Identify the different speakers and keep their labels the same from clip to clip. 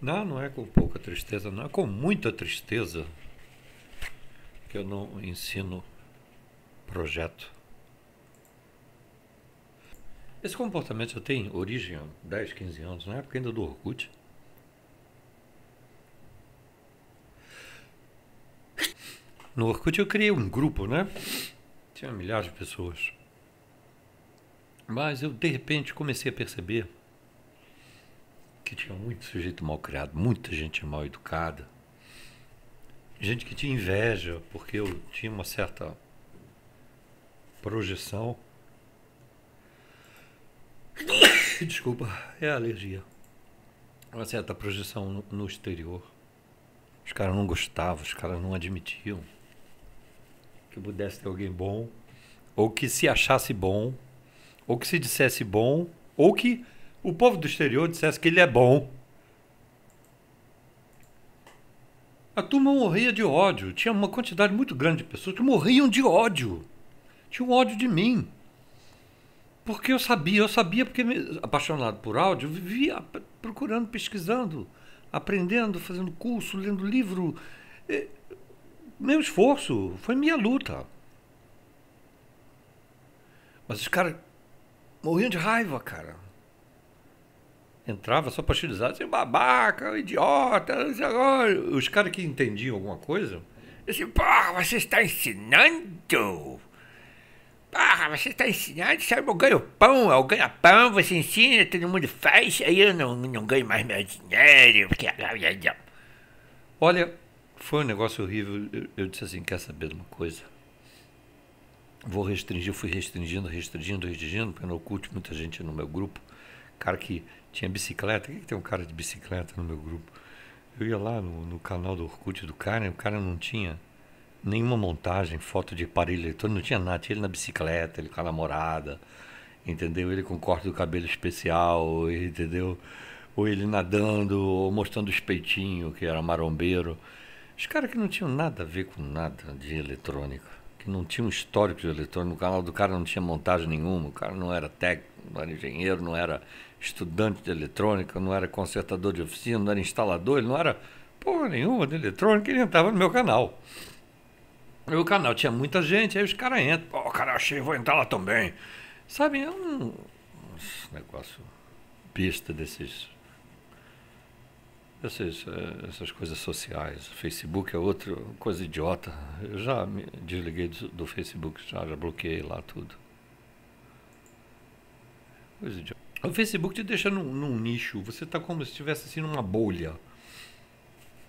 Speaker 1: Não, não é com pouca tristeza, não. É com muita tristeza que eu não ensino projeto. Esse comportamento já tem origem há 10, 15 anos, na época ainda do Orkut. No Orkut eu criei um grupo, né? Tinha milhares de pessoas. Mas eu de repente comecei a perceber que tinha muito sujeito mal criado, muita gente mal educada, gente que tinha inveja, porque eu tinha uma certa projeção. Desculpa, é a alergia. Uma certa projeção no, no exterior. Os caras não gostavam, os caras não admitiam que pudesse ter alguém bom, ou que se achasse bom, ou que se dissesse bom, ou que o povo do exterior dissesse que ele é bom. A turma morria de ódio. Tinha uma quantidade muito grande de pessoas que morriam de ódio. Tinha um ódio de mim. Porque eu sabia, eu sabia, porque apaixonado por áudio, eu vivia procurando, pesquisando, aprendendo, fazendo curso, lendo livro. Meu esforço foi minha luta. Mas os caras morriam de raiva, cara entrava só para utilizar, assim, babaca, idiota, os caras que entendiam alguma coisa, assim, porra, você está ensinando? Porra, você está ensinando, sabe, é eu ganho pão, eu é ganho pão, você ensina, todo mundo faz, aí eu não, não ganho mais meu dinheiro, porque... É Olha, foi um negócio horrível, eu, eu disse assim, quer saber de uma coisa? Vou restringir, fui restringindo, restringindo, restringindo, porque não oculto muita gente no meu grupo, cara que tinha bicicleta. O que, que tem um cara de bicicleta no meu grupo? Eu ia lá no, no canal do Orkut do cara, e o cara não tinha nenhuma montagem, foto de aparelho eletrônico, não tinha nada. Tinha ele na bicicleta, ele com a namorada, entendeu? Ele com corte do cabelo especial, entendeu? Ou ele nadando, ou mostrando os peitinhos, que era marombeiro. Os caras que não tinham nada a ver com nada de eletrônico que não tinham histórico de eletrônico o canal do cara não tinha montagem nenhuma, o cara não era técnico, não era engenheiro, não era estudante de eletrônica, não era consertador de oficina, não era instalador, ele não era porra nenhuma de eletrônica, ele entrava no meu canal. Meu canal tinha muita gente, aí os caras entram, pô, cara, achei, vou entrar lá também. Sabe, é um negócio pista desses. Essas, eh, essas coisas sociais. Facebook é outra coisa idiota. Eu já me desliguei do, do Facebook, já, já bloqueei lá tudo. Coisa idiota. O Facebook te deixa num, num nicho. Você está como se estivesse assim numa bolha,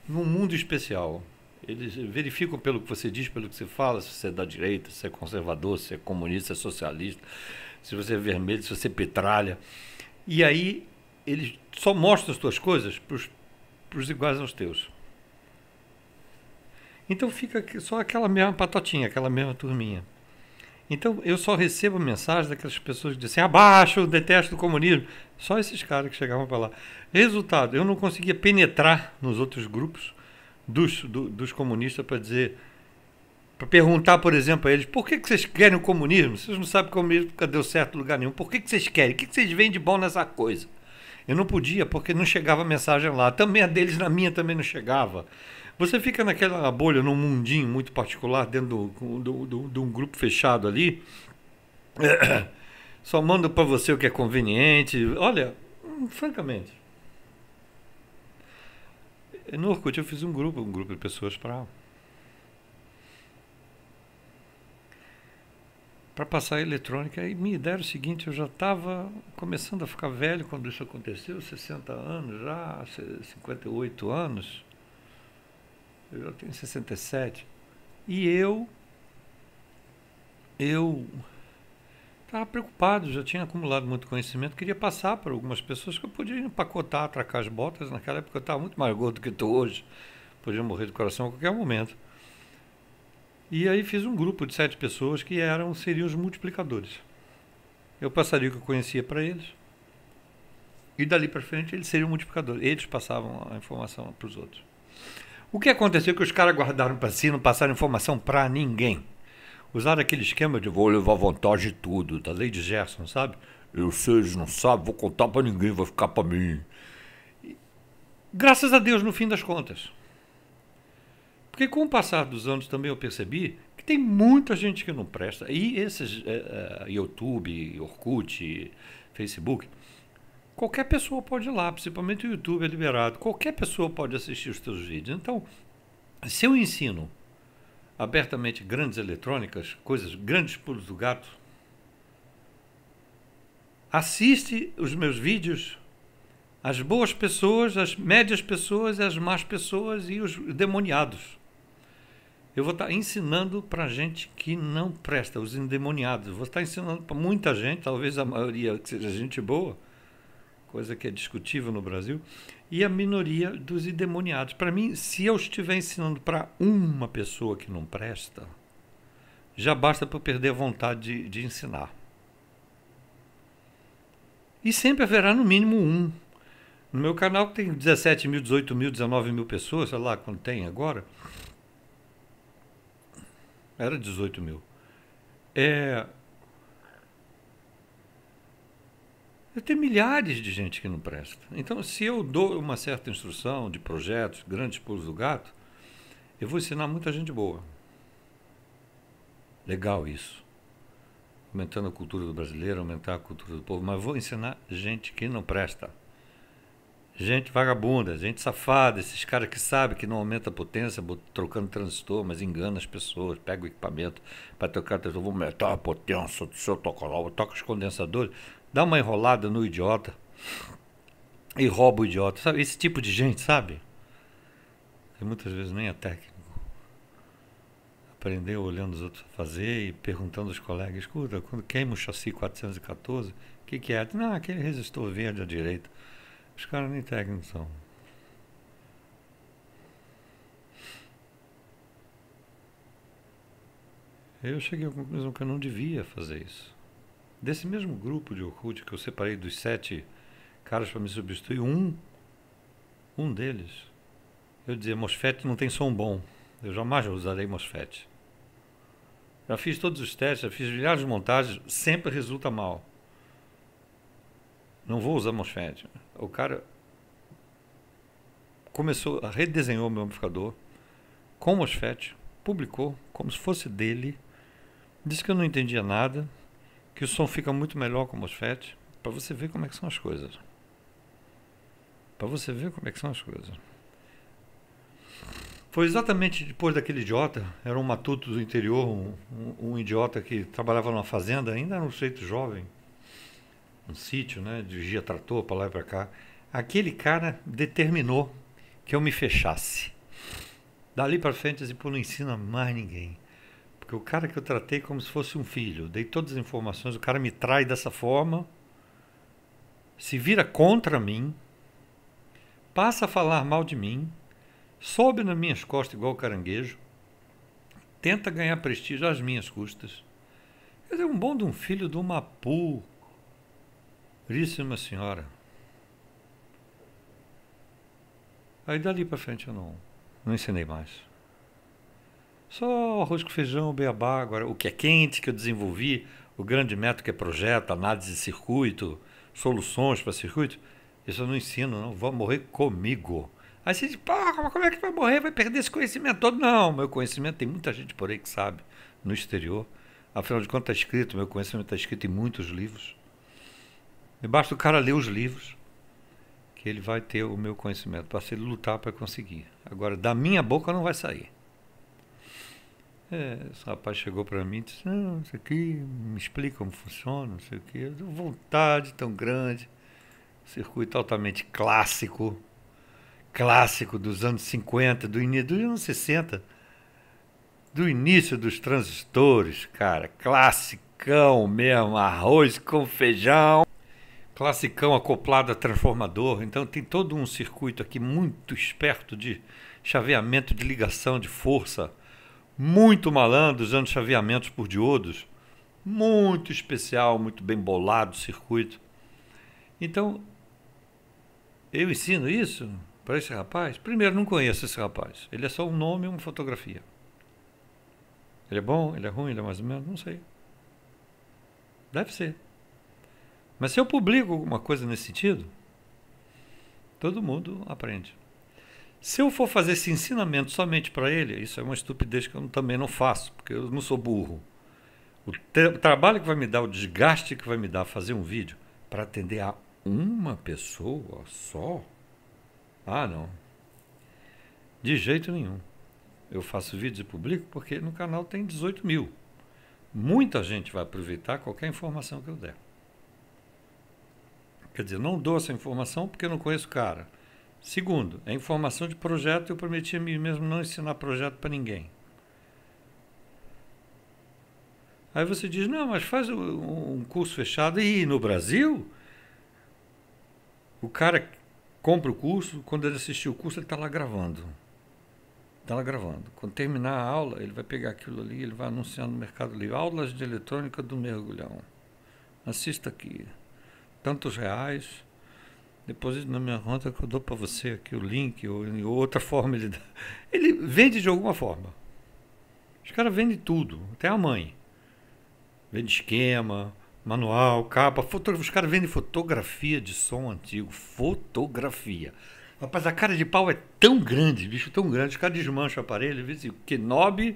Speaker 1: num mundo especial. Eles verificam pelo que você diz, pelo que você fala, se você é da direita, se é conservador, se é comunista, se é socialista, se você é vermelho, se você é petralha. E aí eles só mostram as tuas coisas para os iguais aos teus. Então fica só aquela mesma patotinha, aquela mesma turminha. Então eu só recebo mensagens daquelas pessoas que dizem abaixo, detesto o comunismo. Só esses caras que chegavam para lá. Resultado, eu não conseguia penetrar nos outros grupos dos, do, dos comunistas para dizer, para perguntar, por exemplo, a eles, por que, que vocês querem o comunismo? Vocês não sabem que o comunismo nunca deu certo lugar nenhum. Por que, que vocês querem? O que, que vocês veem de bom nessa coisa? Eu não podia, porque não chegava mensagem lá. Também a deles na minha também não chegava. Você fica naquela bolha, num mundinho muito particular, dentro de um grupo fechado ali. só manda para você o que é conveniente. Olha, hum, francamente. No Orkut eu fiz um grupo, um grupo de pessoas para para passar a eletrônica. E me deram o seguinte, eu já estava começando a ficar velho quando isso aconteceu, 60 anos já, 58 anos eu já tenho 67, e eu eu estava preocupado, já tinha acumulado muito conhecimento, queria passar para algumas pessoas que eu podia empacotar, atracar as botas. Naquela época eu estava muito mais gordo do que estou hoje, podia morrer do coração a qualquer momento. E aí fiz um grupo de sete pessoas que eram seriam os multiplicadores. Eu passaria o que eu conhecia para eles. E dali para frente eles seriam multiplicadores. Eles passavam a informação para os outros. O que aconteceu é que os caras guardaram para si, não passaram informação para ninguém. Usaram aquele esquema de vou levar vantagem de tudo, da tá? lei de Gerson, sabe? Eu sei, eles não sabem, vou contar para ninguém, vai ficar para mim. graças a Deus, no fim das contas. Porque com o passar dos anos também eu percebi que tem muita gente que não presta. E esses é, é, YouTube, Orkut, Facebook, Qualquer pessoa pode ir lá, principalmente o YouTube é liberado. Qualquer pessoa pode assistir os seus vídeos. Então, se eu ensino abertamente grandes eletrônicas, coisas, grandes pulos do gato, assiste os meus vídeos, as boas pessoas, as médias pessoas, as más pessoas e os demoniados. Eu vou estar ensinando para gente que não presta, os endemoniados. Vou estar ensinando para muita gente, talvez a maioria que seja gente boa, coisa que é discutível no Brasil, e a minoria dos endemoniados. Para mim, se eu estiver ensinando para uma pessoa que não presta, já basta para eu perder a vontade de, de ensinar. E sempre haverá no mínimo um. No meu canal tem 17 mil, 18 mil, 19 mil pessoas, sei lá quanto tem agora. Era 18 mil. É, Tem milhares de gente que não presta. Então, se eu dou uma certa instrução de projetos, grandes pulos do gato, eu vou ensinar muita gente boa. Legal isso. Aumentando a cultura do brasileiro, aumentar a cultura do povo, mas vou ensinar gente que não presta. Gente vagabunda, gente safada, esses caras que sabem que não aumenta a potência trocando transistor, mas engana as pessoas, pega o equipamento para trocar transistor, vou aumentar a potência do seu toca toca os condensadores dá uma enrolada no idiota e rouba o idiota. Sabe? Esse tipo de gente, sabe? E muitas vezes nem é técnico. Aprendeu olhando os outros fazer e perguntando aos colegas: escuta, quando queima o chassi 414, o que, que é? Não, aquele resistor verde à direita. Os caras nem técnicos são. Eu cheguei à conclusão que eu não devia fazer isso. Desse mesmo grupo de Orkut que eu separei dos sete caras para me substituir, um, um deles, eu dizia, Mosfet não tem som bom. Eu jamais usarei Mosfet. Já fiz todos os testes, já fiz milhares de montagens, sempre resulta mal. Não vou usar Mosfet. O cara começou, redesenhou o meu amplificador com Mosfet, publicou como se fosse dele, disse que eu não entendia nada, que o som fica muito melhor com o MOSFET, para você ver como é que são as coisas. Para você ver como é que são as coisas. Foi exatamente depois daquele idiota, era um matuto do interior, um, um, um idiota que trabalhava numa fazenda, ainda era um sujeito jovem, um sítio, né? Dirigia trator para lá e para cá. Aquele cara determinou que eu me fechasse. Dali para frente, disse, pô, não ensina mais ninguém. Porque o cara que eu tratei como se fosse um filho, dei todas as informações, o cara me trai dessa forma, se vira contra mim, passa a falar mal de mim, sobe nas minhas costas igual caranguejo, tenta ganhar prestígio às minhas custas. Quer dizer, um bom de um filho do Mapu. Puríssima Senhora. Aí dali para frente eu não, não ensinei mais. Só arroz com feijão, beabá, agora o que é quente que eu desenvolvi, o grande método que é projeto, análise de circuito, soluções para circuito, isso eu não ensino, não, vou morrer comigo. Aí você diz, porra, mas como é que vai morrer? Vai perder esse conhecimento todo? Não, meu conhecimento tem muita gente por aí que sabe, no exterior. Afinal de contas, está escrito, meu conhecimento está escrito em muitos livros. E basta o cara ler os livros, que ele vai ter o meu conhecimento, para se ele lutar para conseguir. Agora, da minha boca não vai sair. É, esse rapaz chegou para mim e disse, não, isso aqui, me explica como funciona, não sei o quê. Vontade tão grande, circuito altamente clássico, clássico dos anos 50, do início dos anos 60, do início dos transistores, cara, classicão mesmo, arroz com feijão. Classicão acoplado a transformador, então tem todo um circuito aqui muito esperto de chaveamento de ligação de força muito malandro, usando chaveamentos por diodos, muito especial, muito bem bolado o circuito. Então, eu ensino isso para esse rapaz? Primeiro, não conheço esse rapaz. Ele é só um nome e uma fotografia. Ele é bom, ele é ruim, ele é mais ou menos, não sei. Deve ser. Mas se eu publico alguma coisa nesse sentido, todo mundo aprende. Se eu for fazer esse ensinamento somente para ele, isso é uma estupidez que eu também não faço, porque eu não sou burro. O, o trabalho que vai me dar, o desgaste que vai me dar fazer um vídeo para atender a uma pessoa só? Ah, não. De jeito nenhum. Eu faço vídeos e publico porque no canal tem 18 mil. Muita gente vai aproveitar qualquer informação que eu der. Quer dizer, não dou essa informação porque eu não conheço o cara. Segundo, a informação de projeto eu prometi a mim mesmo não ensinar projeto para ninguém. Aí você diz, não, mas faz um curso fechado. E no Brasil, o cara compra o curso, quando ele assistir o curso, ele está lá gravando. Está lá gravando. Quando terminar a aula, ele vai pegar aquilo ali, ele vai anunciando no Mercado Livre, aulas de eletrônica do mergulhão. Assista aqui. Tantos reais, depois na minha conta que eu dou para você aqui o link ou, em outra forma ele dá. ele vende de alguma forma os caras vendem tudo até a mãe vende esquema manual capa fotografia os caras vendem fotografia de som antigo fotografia rapaz a cara de pau é tão grande bicho tão grande os caras desmancham o aparelho vê assim, que nob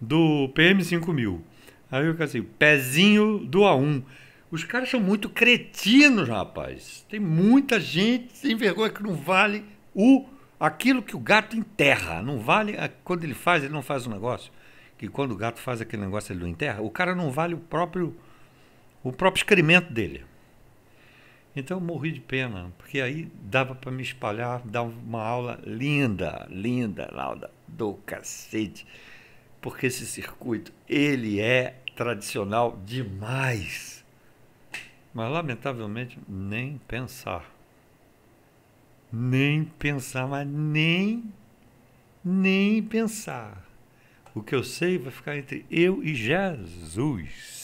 Speaker 1: do PM 5000 aí eu assim pezinho do A1 os caras são muito cretinos, rapaz. Tem muita gente sem vergonha que não vale o aquilo que o gato enterra. Não vale a, quando ele faz, ele não faz um negócio. Que quando o gato faz aquele negócio, ele não enterra. O cara não vale o próprio o próprio excremento dele. Então eu morri de pena, porque aí dava para me espalhar, dar uma aula linda, linda, Lauda, do cacete. Porque esse circuito, ele é tradicional demais. Mas lamentavelmente nem pensar. Nem pensar, mas nem nem pensar. O que eu sei vai ficar entre eu e Jesus.